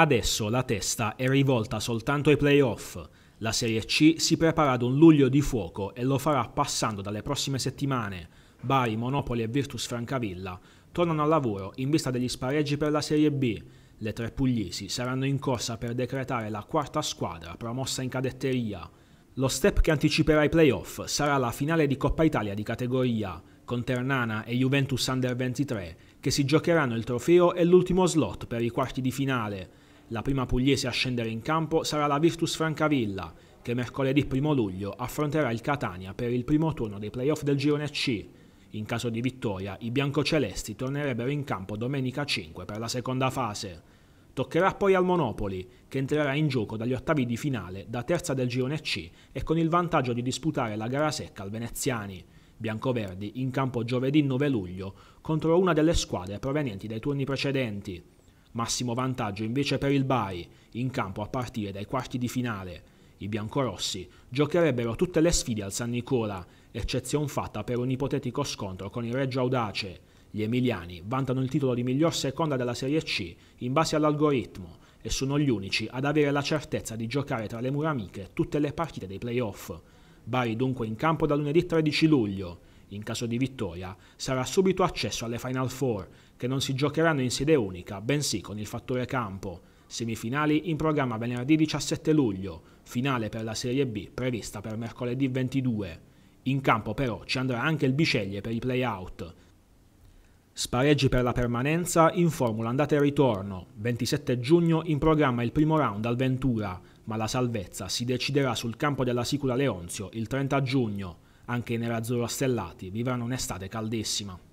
Adesso la testa è rivolta soltanto ai playoff. La Serie C si prepara ad un luglio di fuoco e lo farà passando dalle prossime settimane. Bari, Monopoli e Virtus Francavilla tornano al lavoro in vista degli spareggi per la Serie B. Le tre pugliesi saranno in corsa per decretare la quarta squadra promossa in cadetteria. Lo step che anticiperà i playoff sarà la finale di Coppa Italia di categoria, con Ternana e Juventus Under 23, che si giocheranno il trofeo e l'ultimo slot per i quarti di finale. La prima pugliese a scendere in campo sarà la Virtus Francavilla, che mercoledì 1 luglio affronterà il Catania per il primo turno dei playoff del girone C. In caso di vittoria, i biancocelesti tornerebbero in campo domenica 5 per la seconda fase. Toccherà poi al Monopoli, che entrerà in gioco dagli ottavi di finale da terza del girone C e con il vantaggio di disputare la gara secca al Veneziani. Biancoverdi in campo giovedì 9 luglio contro una delle squadre provenienti dai turni precedenti. Massimo vantaggio invece per il Bari, in campo a partire dai quarti di finale. I biancorossi giocherebbero tutte le sfide al San Nicola, eccezione fatta per un ipotetico scontro con il Reggio Audace. Gli emiliani vantano il titolo di miglior seconda della Serie C in base all'algoritmo e sono gli unici ad avere la certezza di giocare tra le mura amiche tutte le partite dei playoff. Bari dunque in campo da lunedì 13 luglio in caso di vittoria, sarà subito accesso alle Final Four, che non si giocheranno in sede unica, bensì con il fattore campo. Semifinali in programma venerdì 17 luglio, finale per la Serie B prevista per mercoledì 22. In campo però ci andrà anche il Biceglie per i play-out. Spareggi per la permanenza in formula andata e ritorno. 27 giugno in programma il primo round al Ventura, ma la salvezza si deciderà sul campo della Sicula Leonzio il 30 giugno anche nella zona stellati, vivranno un'estate caldissima.